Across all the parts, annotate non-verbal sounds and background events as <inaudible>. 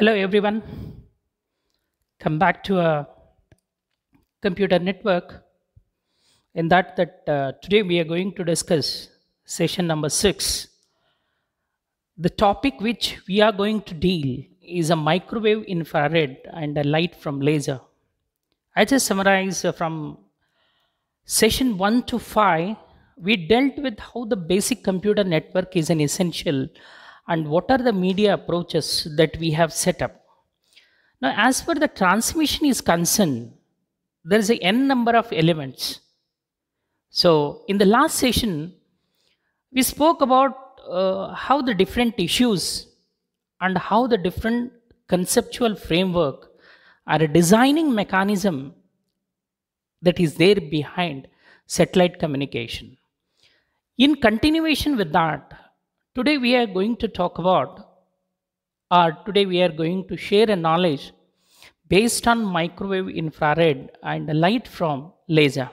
Hello everyone. Come back to a computer network. In that, that uh, today we are going to discuss session number six. The topic which we are going to deal is a microwave infrared and a light from laser. I just summarize from session one to five. We dealt with how the basic computer network is an essential and what are the media approaches that we have set up. Now, as for the transmission is concerned, there is a n number of elements. So, in the last session, we spoke about uh, how the different issues and how the different conceptual framework are a designing mechanism that is there behind satellite communication. In continuation with that, Today we are going to talk about, or today we are going to share a knowledge based on microwave infrared and light from laser.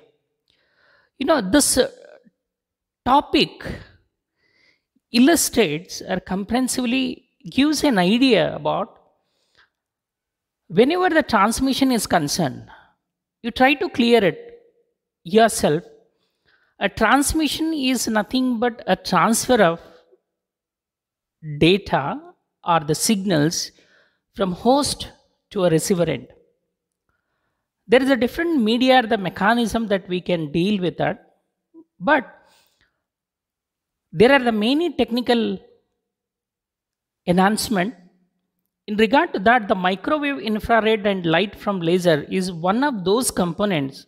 You know, this uh, topic illustrates or comprehensively gives an idea about whenever the transmission is concerned, you try to clear it yourself. A transmission is nothing but a transfer of data are the signals from host to a receiver end. There is a different media the mechanism that we can deal with that, but there are the many technical enhancement. In regard to that, the microwave infrared and light from laser is one of those components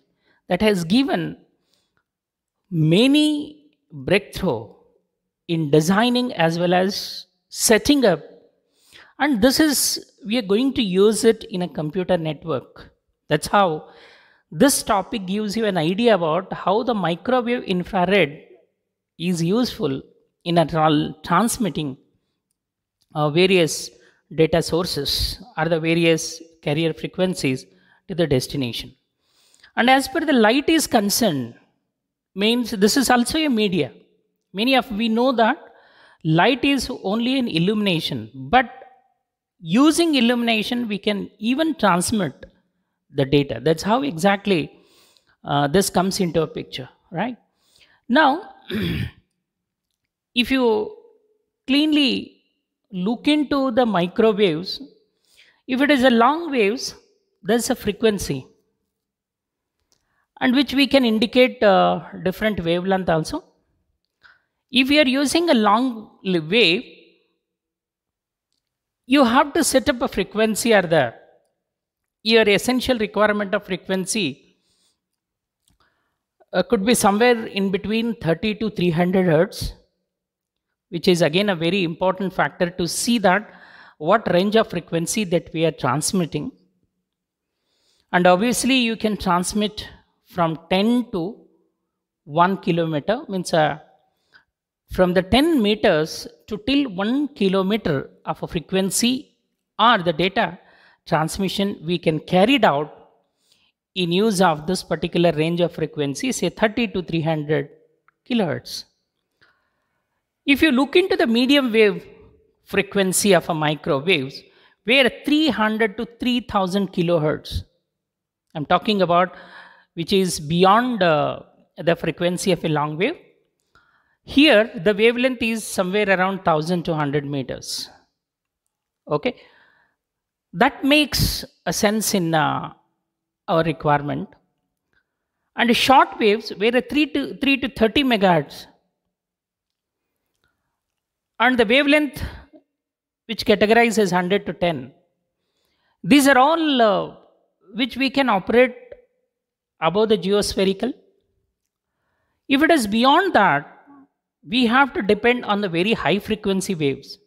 that has given many breakthrough in designing as well as setting up. And this is, we are going to use it in a computer network. That's how this topic gives you an idea about how the microwave infrared is useful in a transmitting uh, various data sources or the various carrier frequencies to the destination. And as per the light is concerned, means this is also a media. Many of we know that light is only an illumination, but using illumination we can even transmit the data. That's how exactly uh, this comes into a picture, right? Now, <clears throat> if you cleanly look into the microwaves, if it is a long waves, there's a frequency and which we can indicate uh, different wavelength also. If you are using a long wave, you have to set up a frequency or the your essential requirement of frequency uh, could be somewhere in between 30 to 300 hertz, which is again a very important factor to see that what range of frequency that we are transmitting. And obviously you can transmit from 10 to 1 kilometer means a uh, from the 10 meters to till 1 kilometer of a frequency or the data transmission we can it out in use of this particular range of frequency say 30 to 300 kilohertz. If you look into the medium wave frequency of a microwaves where 300 to 3000 kilohertz I'm talking about which is beyond uh, the frequency of a long wave here, the wavelength is somewhere around 1200 meters. Okay. That makes a sense in uh, our requirement. And short waves were a 3 to, 3 to 30 megahertz. And the wavelength which categorizes 100 to 10. These are all uh, which we can operate above the geospherical. If it is beyond that, we have to depend on the very high frequency waves.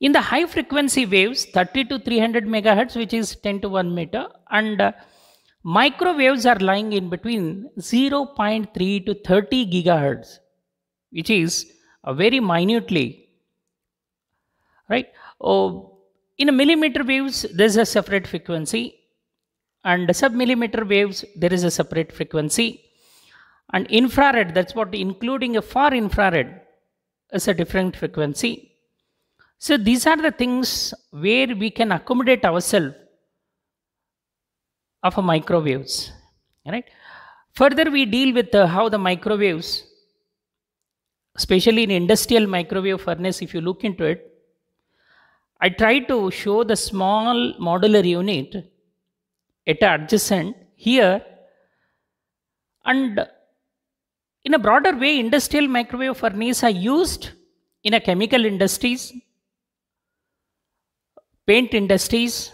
In the high frequency waves, 30 to 300 megahertz, which is 10 to 1 meter, and uh, microwaves are lying in between 0.3 to 30 gigahertz, which is uh, very minutely, right? Oh, in a millimeter waves, there's a separate frequency, and sub millimeter waves, there is a separate frequency and infrared, that's what including a far infrared is a different frequency. So these are the things where we can accommodate ourselves of a microwaves, right? Further, we deal with the, uh, how the microwaves, especially in industrial microwave furnace, if you look into it, I try to show the small modular unit at adjacent here and in a broader way, industrial microwave furnaces are used in a chemical industries, paint industries,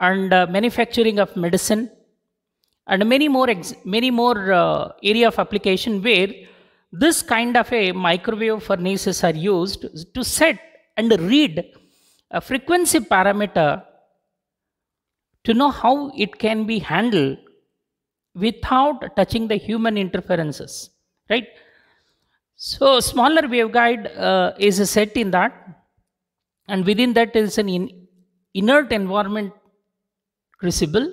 and uh, manufacturing of medicine, and many more many more uh, area of application where this kind of a microwave furnaces are used to set and read a frequency parameter to know how it can be handled without touching the human interferences, right? So smaller waveguide uh, is a set in that, and within that is an in inert environment crucible,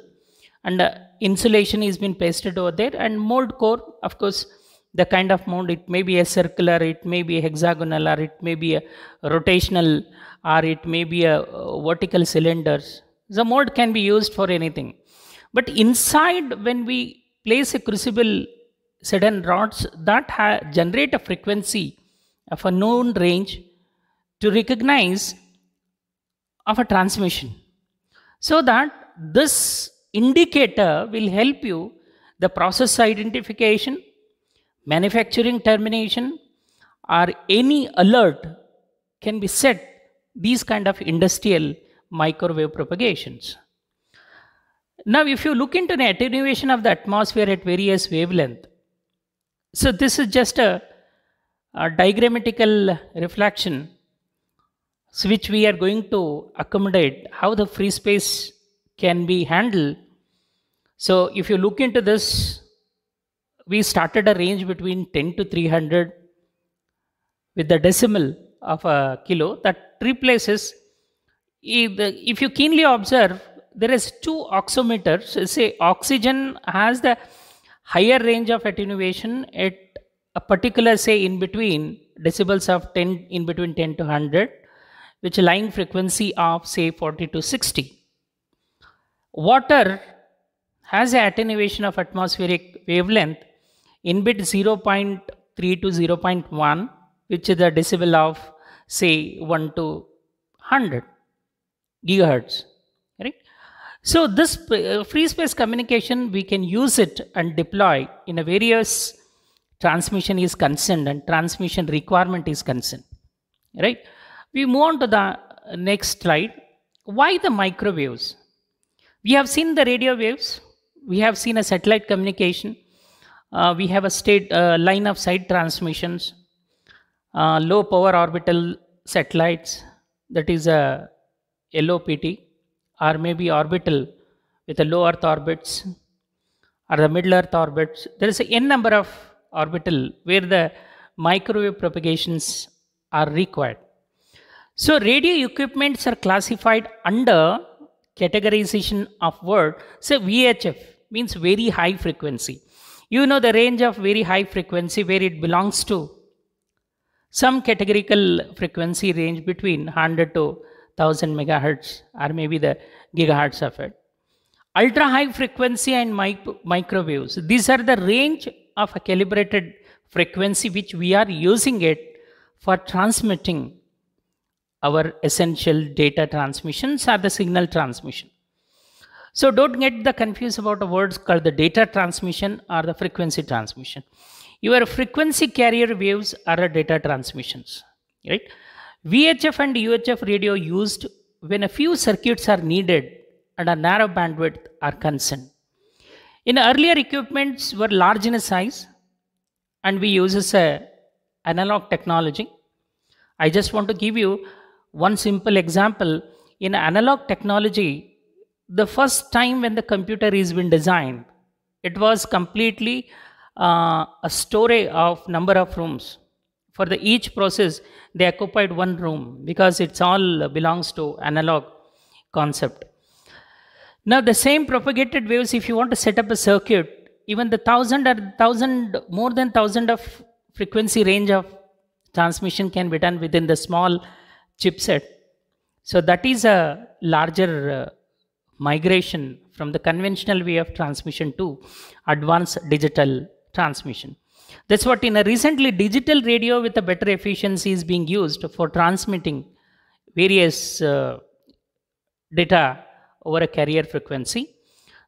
and uh, insulation is been pasted over there, and mold core, of course, the kind of mold, it may be a circular, it may be hexagonal, or it may be a rotational, or it may be a uh, vertical cylinder. The mold can be used for anything. But inside, when we place a crucible certain rods, that generate a frequency of a known range to recognize of a transmission. So that this indicator will help you the process identification, manufacturing termination, or any alert can be set these kind of industrial microwave propagations. Now, if you look into the attenuation of the atmosphere at various wavelength, so this is just a, a diagrammatical reflection which we are going to accommodate how the free space can be handled. So if you look into this, we started a range between 10 to 300 with the decimal of a kilo that replaces if you keenly observe there is two oximeters. Say oxygen has the higher range of attenuation at a particular say in between decibels of 10 in between 10 to 100 which lying frequency of say 40 to 60. Water has an attenuation of atmospheric wavelength in bit 0.3 to 0.1 which is the decibel of say 1 to 100 gigahertz. So this uh, free space communication, we can use it and deploy in a various transmission is concerned and transmission requirement is concerned, right? We move on to the next slide. Why the microwaves? We have seen the radio waves. We have seen a satellite communication. Uh, we have a state uh, line of sight transmissions, uh, low power orbital satellites, that is a uh, LOPT, or maybe orbital with the low earth orbits or the middle earth orbits there is a n number of orbital where the microwave propagations are required so radio equipments are classified under categorization of word say vhf means very high frequency you know the range of very high frequency where it belongs to some categorical frequency range between 100 to 1000 megahertz or maybe the gigahertz of it. Ultra high frequency and mic microwaves. These are the range of a calibrated frequency which we are using it for transmitting our essential data transmissions or the signal transmission. So don't get the confused about the words called the data transmission or the frequency transmission. Your frequency carrier waves are data transmissions, right? VHF and UHF radio used when a few circuits are needed and a narrow bandwidth are concerned. In earlier equipments were large in size and we uses a analog technology. I just want to give you one simple example. In analog technology, the first time when the computer is been designed, it was completely uh, a story of number of rooms for the each process they occupied one room because it's all belongs to analog concept. Now the same propagated waves if you want to set up a circuit even the thousand or thousand more than thousand of frequency range of transmission can be done within the small chipset. So that is a larger uh, migration from the conventional way of transmission to advanced digital transmission. That's what in a recently digital radio with a better efficiency is being used for transmitting various uh, data over a carrier frequency.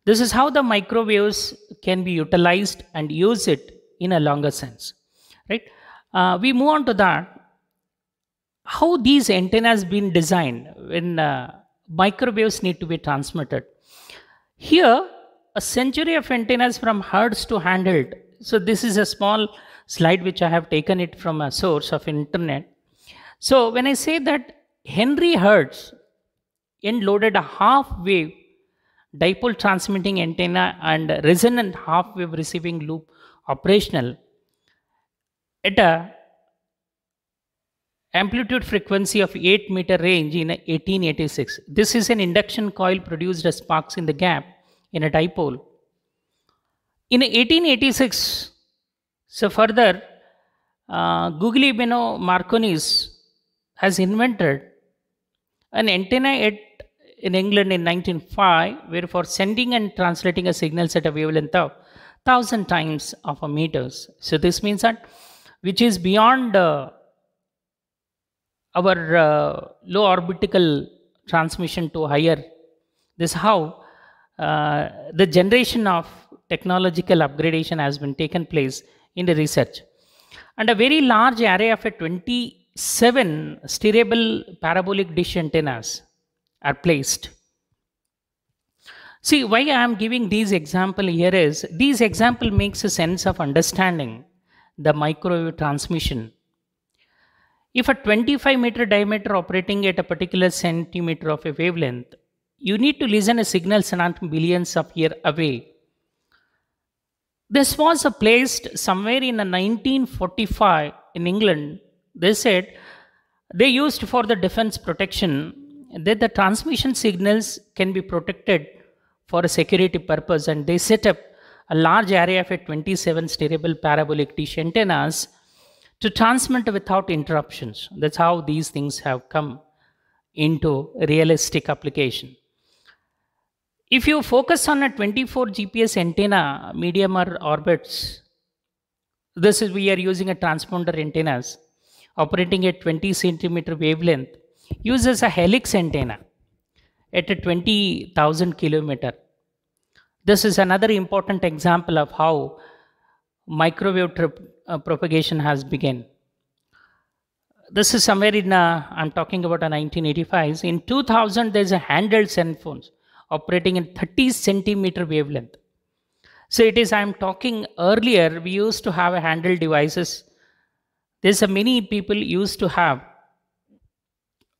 This is how the microwaves can be utilized and use it in a longer sense, right? Uh, we move on to that. How these antennas been designed when uh, microwaves need to be transmitted? Here, a century of antennas from hertz to handheld so this is a small slide which I have taken it from a source of internet. So when I say that Henry Hertz end-loaded a half-wave dipole transmitting antenna and resonant half-wave receiving loop operational at a amplitude frequency of 8 meter range in 1886. This is an induction coil produced as sparks in the gap in a dipole in 1886, so further, uh, Guglielmo Marconi's has invented an antenna at, in England in 1905, where for sending and translating a signal set a wavelength of 1000 times of a meters. So this means that which is beyond uh, our uh, low orbital transmission to higher. This how uh, the generation of technological upgradation has been taken place in the research. And a very large array of a 27 steerable parabolic dish antennas are placed. See, why I am giving these example here is, these example makes a sense of understanding the microwave transmission. If a 25 meter diameter operating at a particular centimeter of a wavelength, you need to listen a signal sent billions of years away this was placed somewhere in 1945 in England. They said they used for the defense protection that the transmission signals can be protected for a security purpose and they set up a large array of 27 steerable parabolic dish antennas to transmit without interruptions. That's how these things have come into realistic application. If you focus on a 24 GPS antenna medium or orbits, this is we are using a transponder antennas operating at 20 centimeter wavelength uses a helix antenna at a 20,000 kilometer. This is another important example of how microwave uh, propagation has begun. This is somewhere in, uh, I'm talking about a 1985s. In 2000, there's a handheld cell phones operating in 30 centimeter wavelength. So it is, I am talking earlier, we used to have a handle devices. There's a many people used to have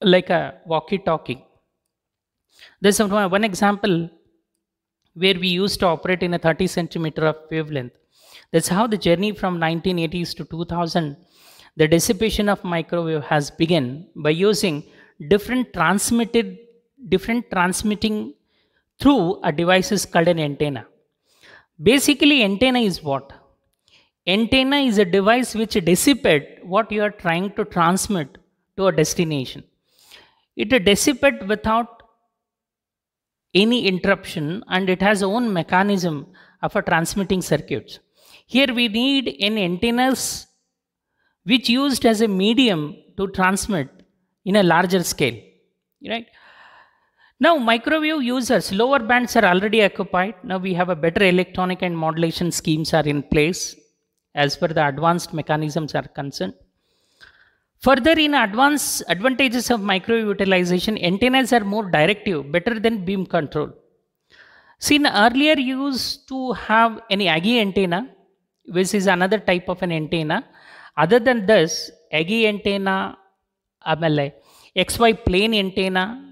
like a walkie-talkie. There's one, one example where we used to operate in a 30 centimeter of wavelength. That's how the journey from 1980s to 2000, the dissipation of microwave has begun by using different transmitted, different transmitting through a device is called an antenna. Basically, antenna is what? Antenna is a device which dissipate what you are trying to transmit to a destination. It dissipate without any interruption and it has own mechanism of a transmitting circuits. Here we need an antennas which used as a medium to transmit in a larger scale. Right? Now microwave users, lower bands are already occupied. Now we have a better electronic and modulation schemes are in place as per the advanced mechanisms are concerned. Further, in advanced advantages of microwave utilization, antennas are more directive, better than beam control. Seen earlier used to have any agi antenna, which is another type of an antenna. Other than this, agi antenna, XY plane antenna,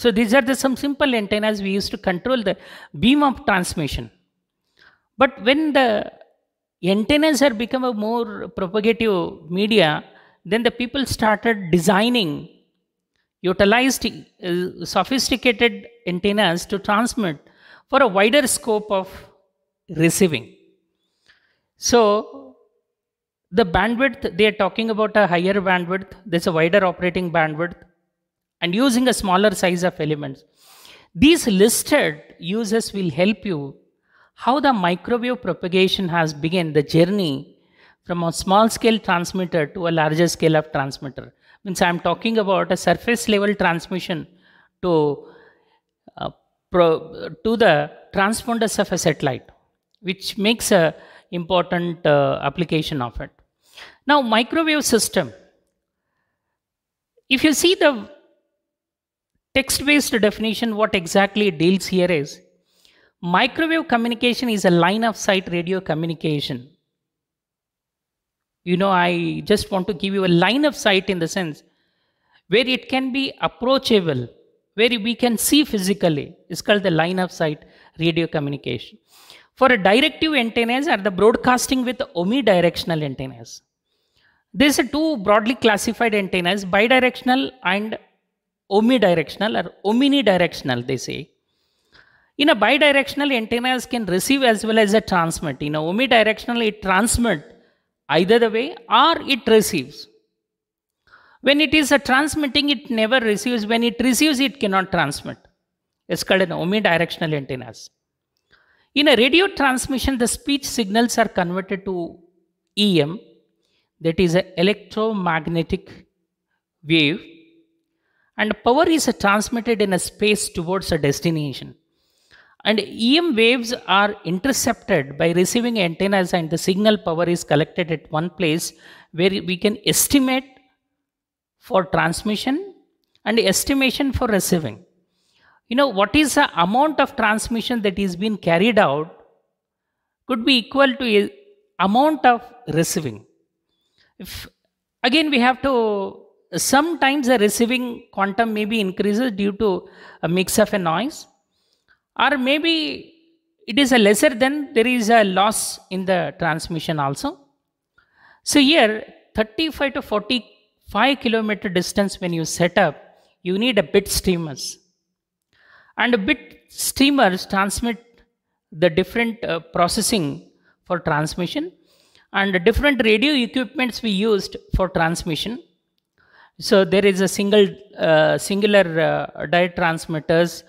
so these are the some simple antennas we used to control the beam of transmission. But when the antennas are become a more propagative media, then the people started designing utilized uh, sophisticated antennas to transmit for a wider scope of receiving. So the bandwidth, they are talking about a higher bandwidth, there's a wider operating bandwidth, and using a smaller size of elements. These listed uses will help you how the microwave propagation has begun the journey from a small scale transmitter to a larger scale of transmitter. Means I'm talking about a surface level transmission to, uh, pro, to the transponders of a satellite, which makes a important uh, application of it. Now microwave system. If you see the Text-based definition, what exactly it deals here is, microwave communication is a line of sight radio communication. You know, I just want to give you a line of sight in the sense where it can be approachable, where we can see physically. It's called the line of sight radio communication. For a directive antennas are the broadcasting with omnidirectional antennas. These are two broadly classified antennas, bidirectional and omnidirectional or omnidirectional, they say. In a bidirectional, antennas can receive as well as a transmit. In a omnidirectional, it transmit either the way or it receives. When it is a transmitting, it never receives. When it receives, it cannot transmit. It's called an omnidirectional antennas. In a radio transmission, the speech signals are converted to EM, that is an electromagnetic wave and power is transmitted in a space towards a destination. And EM waves are intercepted by receiving antennas and the signal power is collected at one place where we can estimate for transmission and estimation for receiving. You know, what is the amount of transmission that is being carried out could be equal to amount of receiving. If again we have to sometimes the receiving quantum maybe increases due to a mix of a noise or maybe it is a lesser than there is a loss in the transmission also. So here 35 to 45 kilometer distance when you set up, you need a bit streamers. And a bit streamers transmit the different uh, processing for transmission and different radio equipments we used for transmission so there is a single uh, singular uh, diode transmitters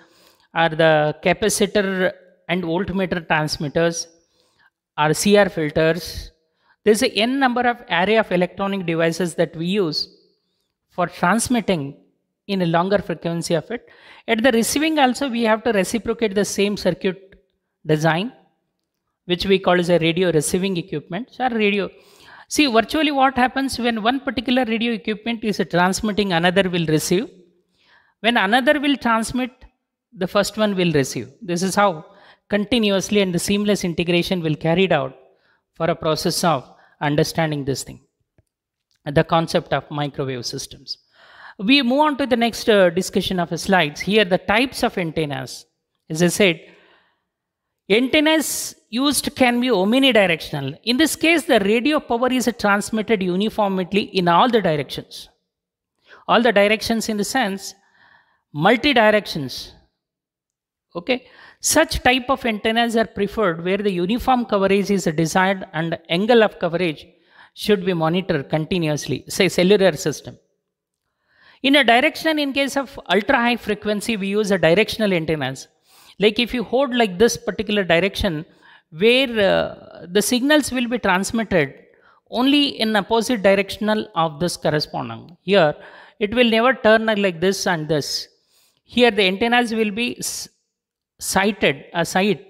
are the capacitor and voltmeter transmitters, are CR filters. There's a n number of array of electronic devices that we use for transmitting in a longer frequency of it. At the receiving also we have to reciprocate the same circuit design which we call as a radio receiving equipment so radio See, virtually what happens when one particular radio equipment is transmitting, another will receive. When another will transmit, the first one will receive. This is how continuously and the seamless integration will carried out for a process of understanding this thing, the concept of microwave systems. We move on to the next uh, discussion of slides. Here, the types of antennas. As I said, antennas used can be omnidirectional. In this case, the radio power is transmitted uniformly in all the directions. All the directions in the sense, multi-directions. Okay. Such type of antennas are preferred where the uniform coverage is desired and angle of coverage should be monitored continuously, say cellular system. In a direction, in case of ultra-high frequency, we use a directional antennas. Like if you hold like this particular direction, where uh, the signals will be transmitted only in opposite directional of this corresponding. Here, it will never turn like this and this. Here, the antennas will be sighted, a sight.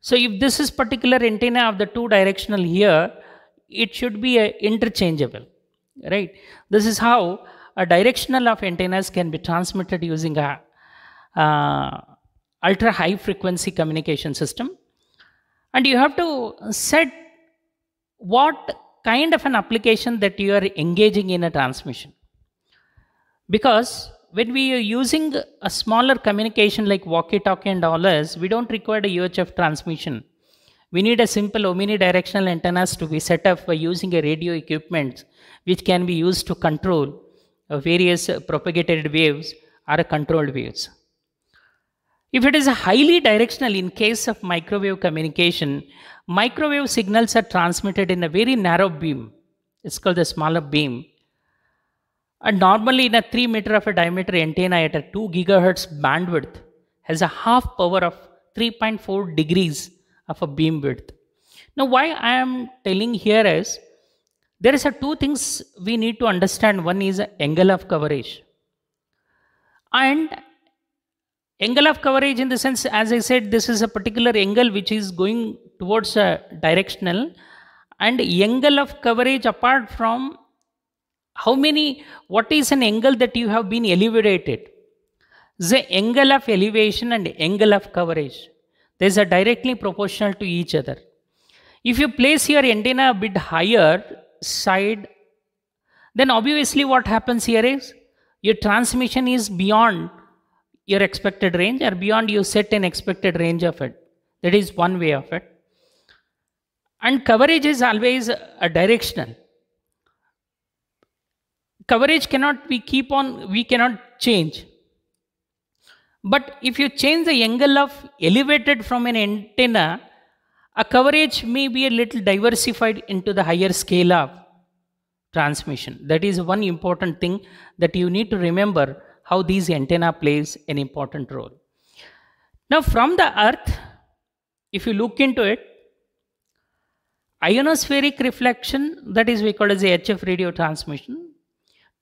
So, if this is particular antenna of the two directional here, it should be uh, interchangeable, right? This is how a directional of antennas can be transmitted using a uh, ultra high frequency communication system and you have to set what kind of an application that you are engaging in a transmission because when we are using a smaller communication like walkie-talkie and all we don't require a UHF transmission. We need a simple omnidirectional antennas to be set up by using a radio equipment which can be used to control various propagated waves or controlled waves. If it is highly directional in case of microwave communication, microwave signals are transmitted in a very narrow beam. It's called the smaller beam. And normally in a 3 meter of a diameter antenna at a 2 gigahertz bandwidth has a half power of 3.4 degrees of a beam width. Now why I am telling here is there is a two things we need to understand. One is angle of coverage and Angle of coverage in the sense, as I said, this is a particular angle which is going towards a directional and angle of coverage apart from how many, what is an angle that you have been elevated? The angle of elevation and angle of coverage, these are directly proportional to each other. If you place your antenna a bit higher side, then obviously what happens here is your transmission is beyond your expected range or beyond you set an expected range of it. That is one way of it. And coverage is always a directional. Coverage cannot we keep on, we cannot change. But if you change the angle of elevated from an antenna, a coverage may be a little diversified into the higher scale of transmission. That is one important thing that you need to remember how these antenna plays an important role. Now from the earth, if you look into it, ionospheric reflection, that is we call as HF radio transmission,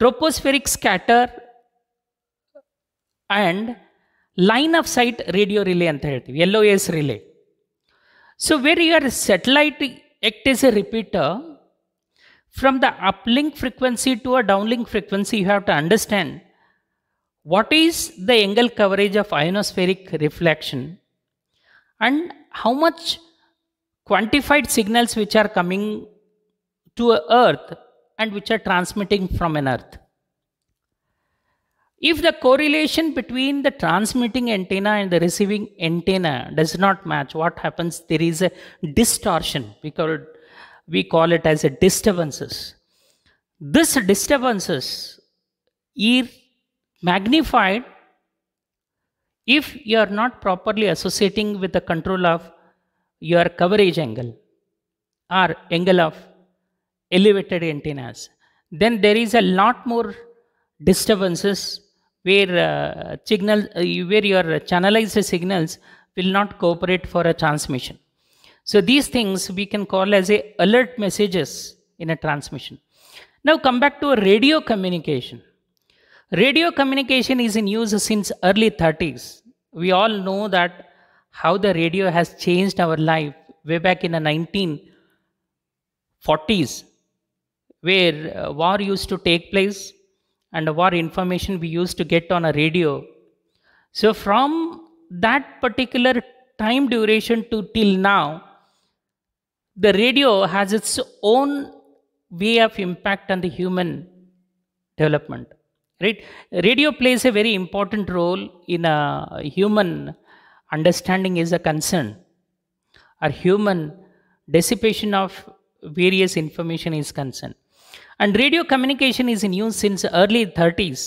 tropospheric scatter, and line of sight radio relay entirety, LOS relay. So where your satellite act as a repeater, from the uplink frequency to a downlink frequency, you have to understand what is the angle coverage of ionospheric reflection and how much quantified signals which are coming to earth and which are transmitting from an earth if the correlation between the transmitting antenna and the receiving antenna does not match what happens there is a distortion we call it, we call it as a disturbances this disturbances ear magnified if you are not properly associating with the control of your coverage angle or angle of elevated antennas then there is a lot more disturbances where uh, signal uh, where your channelized signals will not cooperate for a transmission so these things we can call as a alert messages in a transmission now come back to a radio communication Radio communication is in use since early 30s. We all know that how the radio has changed our life way back in the 1940s where uh, war used to take place and war information we used to get on a radio. So from that particular time duration to till now, the radio has its own way of impact on the human development right radio plays a very important role in a human understanding is a concern or human dissipation of various information is concerned, and radio communication is in use since early 30s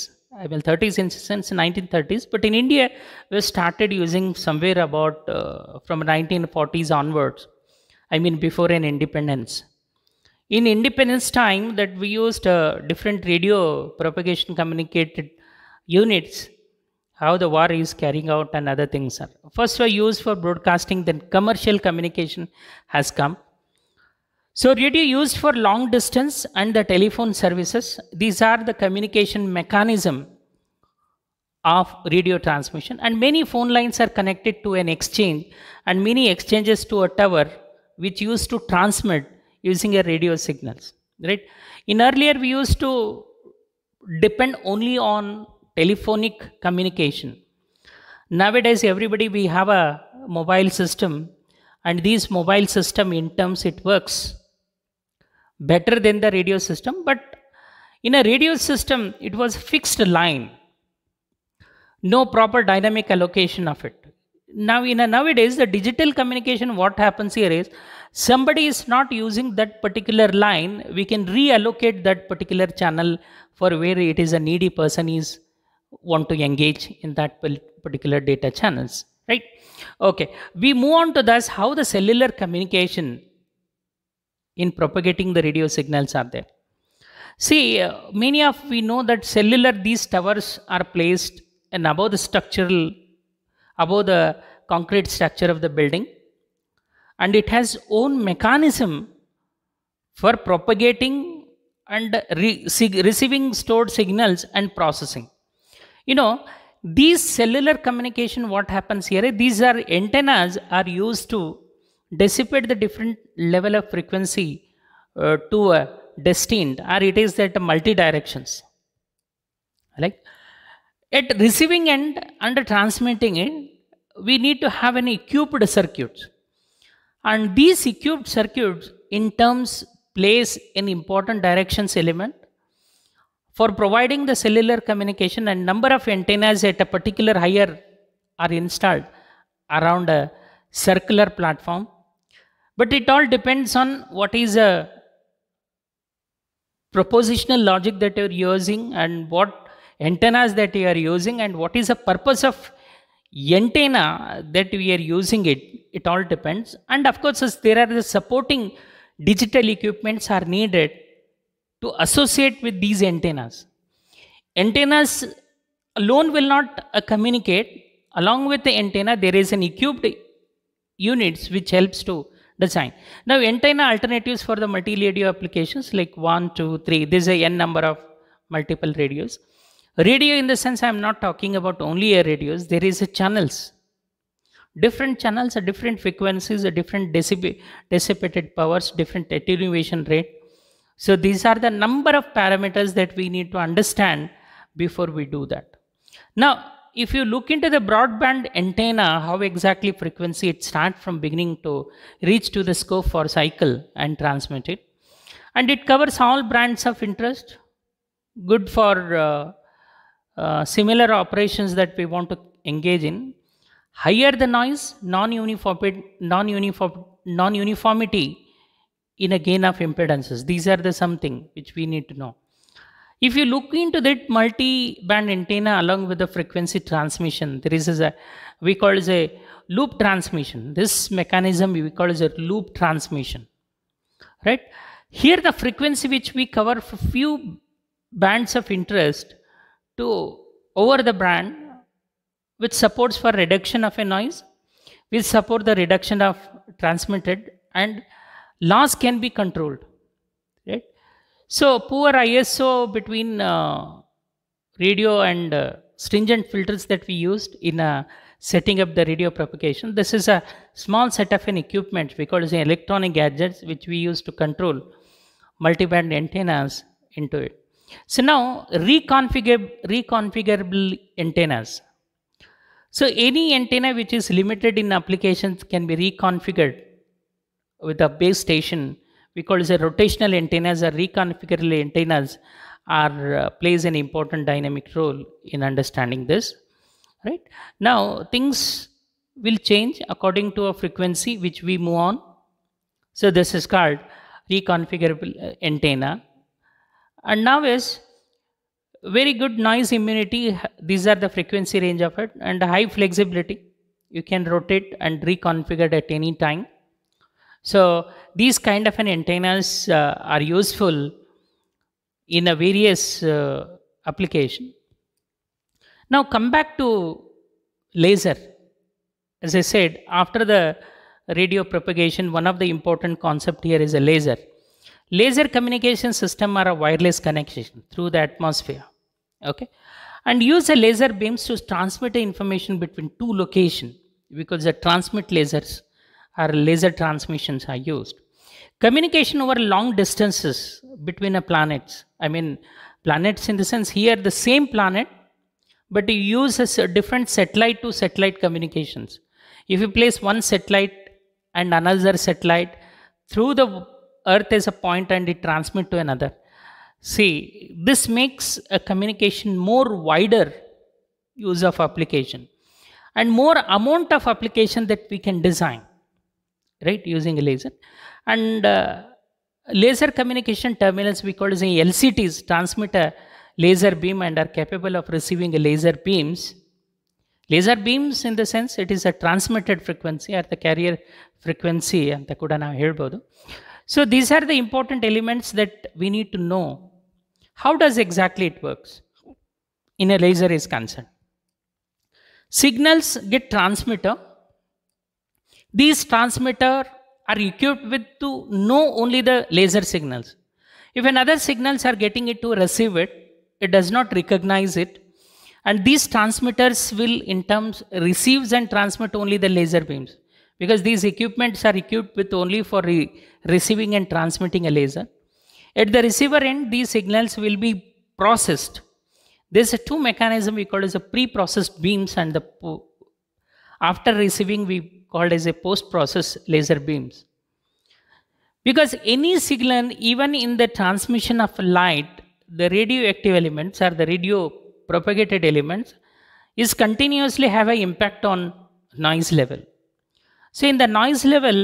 i mean 30s in, since 1930s but in india we started using somewhere about uh, from 1940s onwards i mean before an independence in independence time that we used uh, different radio propagation communicated units, how the war is carrying out and other things are. First were used for broadcasting, then commercial communication has come. So radio used for long distance and the telephone services. These are the communication mechanism of radio transmission and many phone lines are connected to an exchange and many exchanges to a tower which used to transmit using a radio signals, right? In earlier, we used to depend only on telephonic communication. Nowadays, everybody, we have a mobile system and these mobile system in terms it works better than the radio system, but in a radio system, it was fixed line. No proper dynamic allocation of it. Now, in a, nowadays, the digital communication, what happens here is somebody is not using that particular line, we can reallocate that particular channel for where it is a needy person is want to engage in that particular data channels, right? Okay, we move on to thus how the cellular communication in propagating the radio signals are there. See, uh, many of we know that cellular, these towers are placed and above the structural, above the concrete structure of the building and it has own mechanism for propagating and re receiving stored signals and processing. You know, these cellular communication, what happens here, these are antennas are used to dissipate the different level of frequency uh, to a destined or it is at multi directions. Like at receiving end under transmitting end, we need to have an equipped circuits. And these equipped circuits in terms plays an important directions element for providing the cellular communication and number of antennas at a particular higher are installed around a circular platform. But it all depends on what is a propositional logic that you are using and what antennas that you are using and what is the purpose of antenna that we are using it, it all depends. And of course, there are the supporting digital equipments are needed to associate with these antennas. Antennas alone will not uh, communicate. Along with the antenna, there is an equipped units which helps to design. Now, antenna alternatives for the multi-radio applications like 1, 2, 3. There's a n number of multiple radios. Radio in the sense I am not talking about only a radios, there is a channels. Different channels are different frequencies, a different dissip dissipated powers, different attenuation rate. So these are the number of parameters that we need to understand before we do that. Now, if you look into the broadband antenna, how exactly frequency it start from beginning to reach to the scope for cycle and transmit it. And it covers all brands of interest, good for uh, uh, similar operations that we want to engage in. Higher the noise, non-uniformity non -uniform, non in a gain of impedances. These are the something which we need to know. If you look into that multi-band antenna along with the frequency transmission, there is a, we call it a loop transmission. This mechanism we call it a loop transmission, right? Here the frequency which we cover for few bands of interest to over the brand which supports for reduction of a noise, which support the reduction of transmitted and loss can be controlled, right? So poor ISO between uh, radio and uh, stringent filters that we used in uh, setting up the radio propagation. This is a small set of an equipment we call it electronic gadgets which we use to control multiband antennas into it. So now reconfigurable, reconfigurable antennas. So any antenna which is limited in applications can be reconfigured with a base station. We call it a rotational antennas or reconfigurable antennas are uh, plays an important dynamic role in understanding this. Right now things will change according to a frequency which we move on. So this is called reconfigurable uh, antenna and now is very good noise immunity these are the frequency range of it and high flexibility you can rotate and reconfigure at any time so these kind of an antennas uh, are useful in a various uh, application now come back to laser as i said after the radio propagation one of the important concept here is a laser Laser communication system are a wireless connection through the atmosphere. Okay. And use the laser beams to transmit the information between two location because the transmit lasers or laser transmissions are used. Communication over long distances between a planets. I mean, planets in the sense here the same planet, but you use a different satellite to satellite communications. If you place one satellite and another satellite through the earth as a point and it transmit to another. See, this makes a communication more wider use of application and more amount of application that we can design, right, using a laser. And uh, laser communication terminals we call as LCTs transmit a laser beam and are capable of receiving laser beams. Laser beams in the sense it is a transmitted frequency or the carrier frequency ಅಂತ ಕೂಡ here, ಹೇಳ್ಬೋದು so these are the important elements that we need to know. How does exactly it works in a laser is concerned? Signals get transmitter. These transmitter are equipped with to know only the laser signals. If another signals are getting it to receive it, it does not recognize it. And these transmitters will in terms receives and transmit only the laser beams because these equipments are equipped with only for re receiving and transmitting a laser. At the receiver end, these signals will be processed. There's a two mechanism we call as a pre-processed beams and the after receiving we called as a post-process laser beams. Because any signal, even in the transmission of light, the radioactive elements or the radio propagated elements is continuously have an impact on noise level. So in the noise level,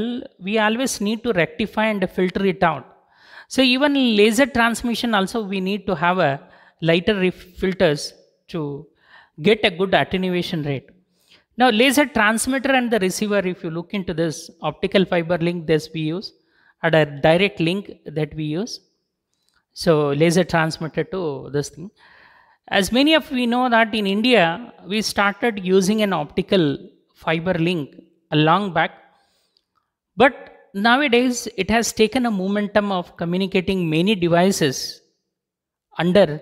we always need to rectify and filter it out. So even laser transmission also we need to have a lighter filters to get a good attenuation rate. Now laser transmitter and the receiver, if you look into this optical fiber link, this we use at a direct link that we use. So laser transmitter to this thing. As many of we know that in India, we started using an optical fiber link long back. But nowadays, it has taken a momentum of communicating many devices under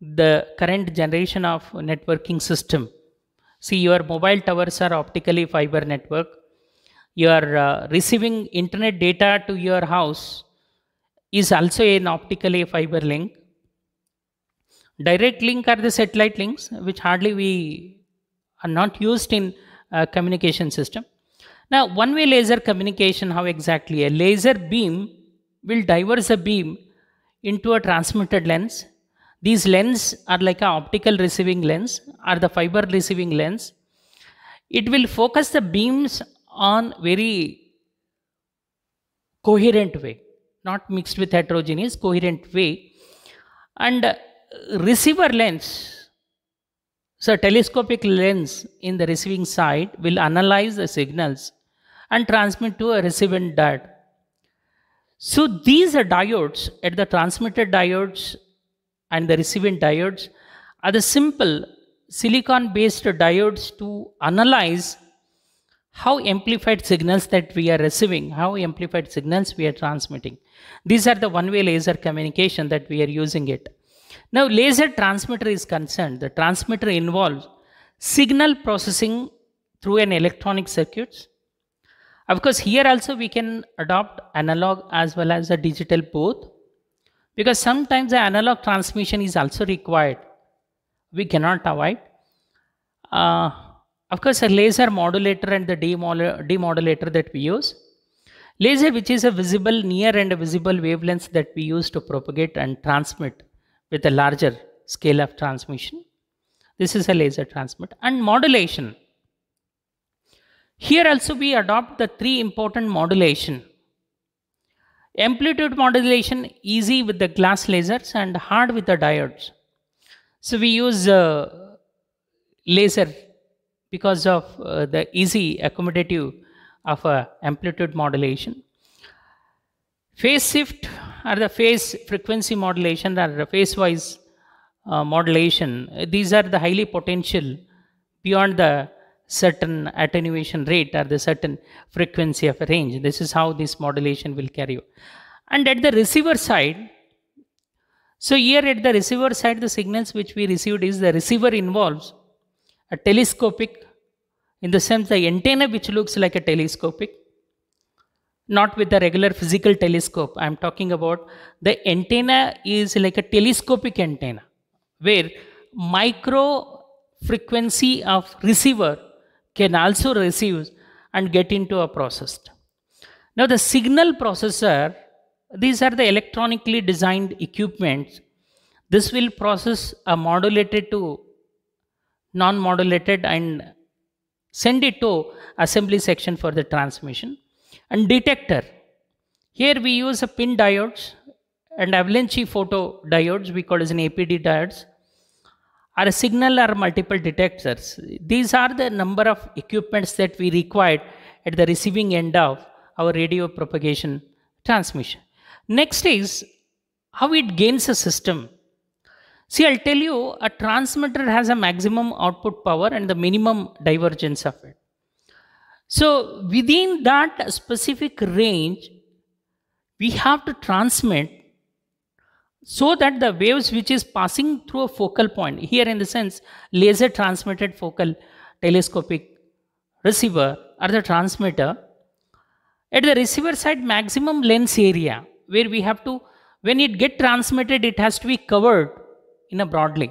the current generation of networking system. See, your mobile towers are optically fiber network. You are uh, receiving internet data to your house is also an optically fiber link. Direct link are the satellite links, which hardly we are not used in uh, communication system. Now, one-way laser communication, how exactly? A laser beam will diverge a beam into a transmitted lens. These lens are like an optical receiving lens or the fiber receiving lens. It will focus the beams on very coherent way, not mixed with heterogeneous, coherent way. And receiver lens, so telescopic lens in the receiving side will analyze the signals and transmit to a recipient diode. So these are diodes at the transmitter diodes and the recipient diodes are the simple silicon based diodes to analyze how amplified signals that we are receiving, how amplified signals we are transmitting. These are the one-way laser communication that we are using it. Now laser transmitter is concerned. The transmitter involves signal processing through an electronic circuits, of course, here also we can adopt analog as well as the digital both because sometimes the analog transmission is also required. We cannot avoid. Uh, of course, a laser modulator and the demodulator that we use. Laser which is a visible near and visible wavelengths that we use to propagate and transmit with a larger scale of transmission. This is a laser transmit and modulation here also we adopt the three important modulation. Amplitude modulation easy with the glass lasers and hard with the diodes. So we use uh, laser because of uh, the easy accommodative of uh, amplitude modulation. Phase shift or the phase frequency modulation or the phase wise uh, modulation. These are the highly potential beyond the certain attenuation rate or the certain frequency of a range. This is how this modulation will carry you. And at the receiver side, so here at the receiver side, the signals which we received is the receiver involves a telescopic, in the sense the antenna which looks like a telescopic, not with the regular physical telescope. I am talking about the antenna is like a telescopic antenna, where micro frequency of receiver can also receive and get into a process. Now the signal processor, these are the electronically designed equipments. This will process a modulated to non-modulated and send it to assembly section for the transmission. And detector, here we use a pin diodes and avalanche photo diodes. we call it as an APD diodes or a signal or multiple detectors. These are the number of equipments that we required at the receiving end of our radio propagation transmission. Next is how it gains a system. See, I'll tell you, a transmitter has a maximum output power and the minimum divergence of it. So, within that specific range, we have to transmit so that the waves which is passing through a focal point, here in the sense laser transmitted focal telescopic receiver or the transmitter, at the receiver side maximum lens area where we have to, when it get transmitted it has to be covered in a broadly.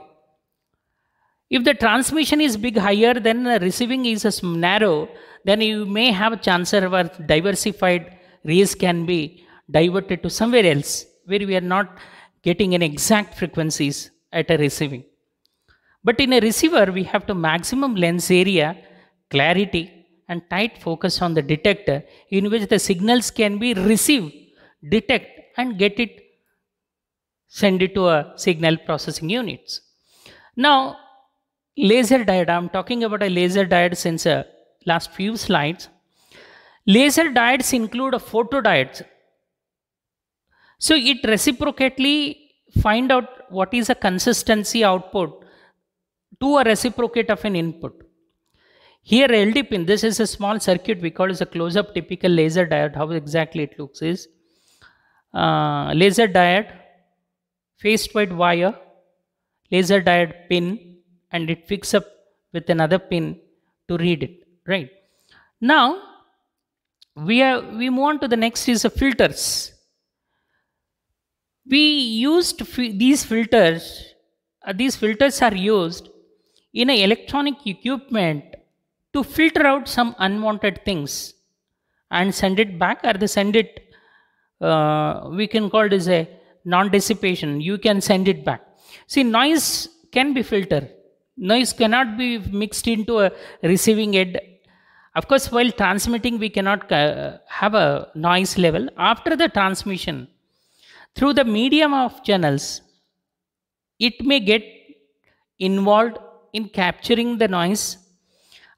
If the transmission is big higher then the receiving is narrow, then you may have chance where diversified rays can be diverted to somewhere else where we are not getting an exact frequencies at a receiving. But in a receiver, we have to maximum lens area, clarity, and tight focus on the detector in which the signals can be received, detect, and get it, send it to a signal processing units. Now, laser diode, I'm talking about a laser diode since uh, last few slides. Laser diodes include photodiodes so it reciprocately find out what is a consistency output to a reciprocate of an input. Here pin. this is a small circuit we call as a close-up typical laser diode. How exactly it looks is uh, laser diode, faced with wire, laser diode pin and it picks up with another pin to read it, right? Now, we, are, we move on to the next is the filters we used these filters, uh, these filters are used in an electronic equipment to filter out some unwanted things and send it back or they send it, uh, we can call this a non-dissipation, you can send it back. See, noise can be filtered. Noise cannot be mixed into a receiving end of course while transmitting we cannot uh, have a noise level after the transmission through the medium of channels, it may get involved in capturing the noise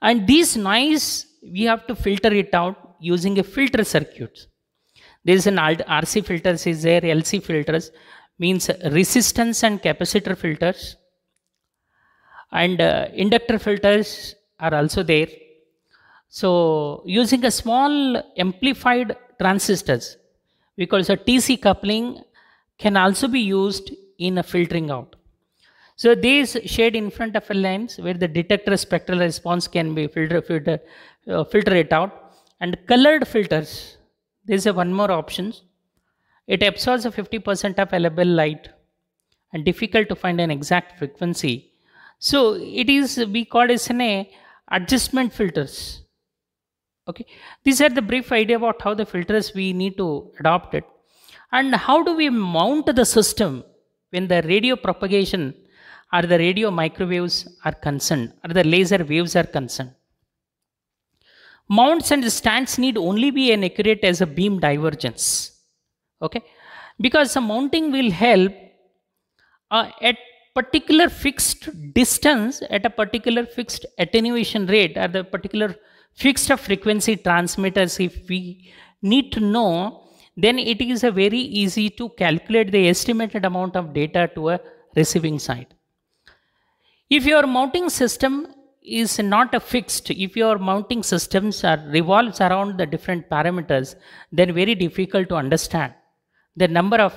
and this noise we have to filter it out using a filter circuit. There is an RC filters is there, LC filters means resistance and capacitor filters and uh, inductor filters are also there. So using a small amplified transistors we call TC coupling can also be used in a filtering out. So these shade in front of a lens where the detector spectral response can be filter, filter, uh, filter it out and colored filters. This is one more option. It absorbs 50% of available light and difficult to find an exact frequency. So it is we call it as an adjustment filters okay these are the brief idea about how the filters we need to adopt it and how do we mount the system when the radio propagation or the radio microwaves are concerned or the laser waves are concerned mounts and stands need only be an accurate as a beam divergence okay because the mounting will help uh, at particular fixed distance at a particular fixed attenuation rate at the particular fixed frequency transmitters if we need to know then it is a very easy to calculate the estimated amount of data to a receiving side. If your mounting system is not a fixed, if your mounting systems are revolves around the different parameters, then very difficult to understand the number of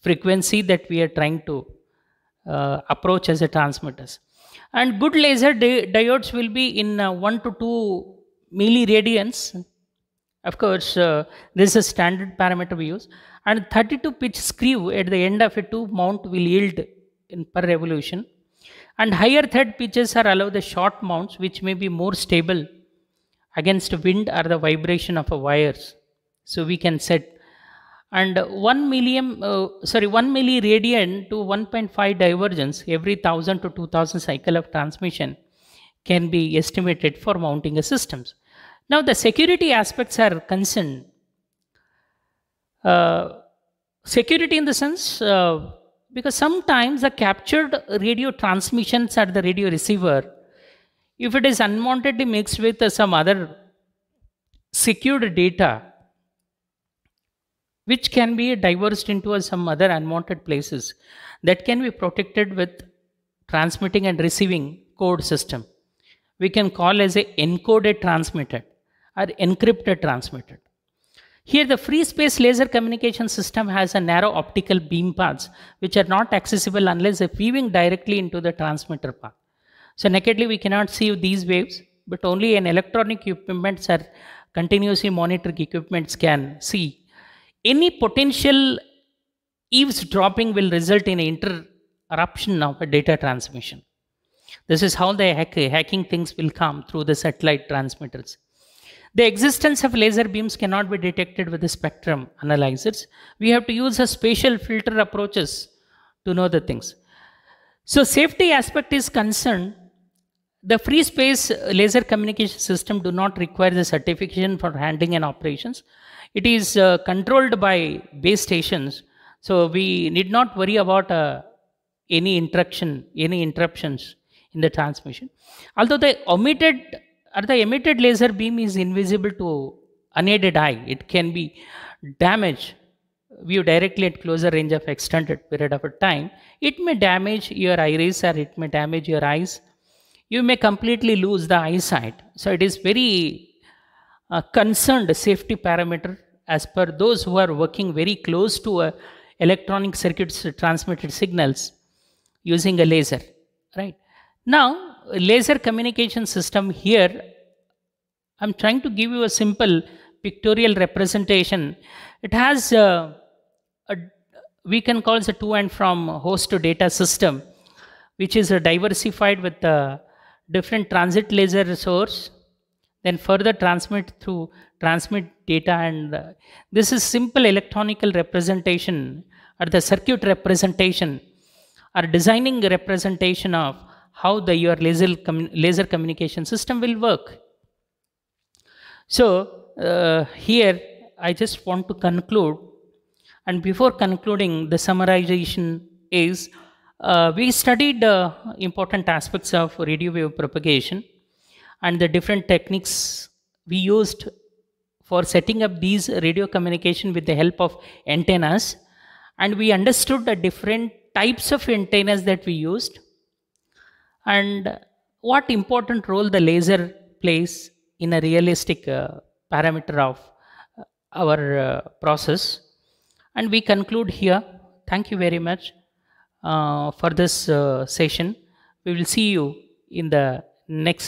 frequency that we are trying to uh, approach as a transmitters and good laser di diodes will be in uh, 1 to 2 milliradians of course uh, this is a standard parameter we use and 32 pitch screw at the end of a tube mount will yield in per revolution and higher thread pitches are allow the short mounts which may be more stable against wind or the vibration of wires so we can set and 1 million uh, sorry 1 milli radian to 1.5 divergence every 1000 to 2000 cycle of transmission can be estimated for mounting a systems now the security aspects are concerned uh, security in the sense uh, because sometimes the captured radio transmissions at the radio receiver if it is unwantedly mixed with some other secured data which can be diversed into some other unwanted places that can be protected with transmitting and receiving code system. We can call as a encoded transmitted or encrypted transmitted. Here the free space laser communication system has a narrow optical beam paths which are not accessible unless weaving directly into the transmitter path. So nakedly we cannot see these waves but only an electronic equipments or continuously monitoring equipments can see any potential eavesdropping will result in interruption of a data transmission. This is how the hack hacking things will come through the satellite transmitters. The existence of laser beams cannot be detected with the spectrum analyzers. We have to use a spatial filter approaches to know the things. So safety aspect is concerned. The free space laser communication system do not require the certification for handling and operations. It is uh, controlled by base stations, so we need not worry about uh, any interruption, any interruptions in the transmission. Although the omitted or the emitted laser beam is invisible to unaided eye, it can be damaged view directly at closer range of extended period of time, it may damage your iris or it may damage your eyes. You may completely lose the eyesight. So it is very uh, concerned safety parameter as per those who are working very close to a uh, electronic circuits uh, transmitted signals using a laser, right? Now, laser communication system here, I'm trying to give you a simple pictorial representation. It has a, uh, a we can call it a to and from host to data system, which is diversified with a different transit laser source, then further transmit through transmit data and uh, this is simple electronical representation or the circuit representation or designing representation of how the your laser, laser communication system will work. So uh, here I just want to conclude and before concluding the summarization is uh, we studied uh, important aspects of radio wave propagation and the different techniques we used for setting up these radio communication with the help of antennas and we understood the different types of antennas that we used and what important role the laser plays in a realistic uh, parameter of uh, our uh, process and we conclude here thank you very much uh, for this uh, session we will see you in the next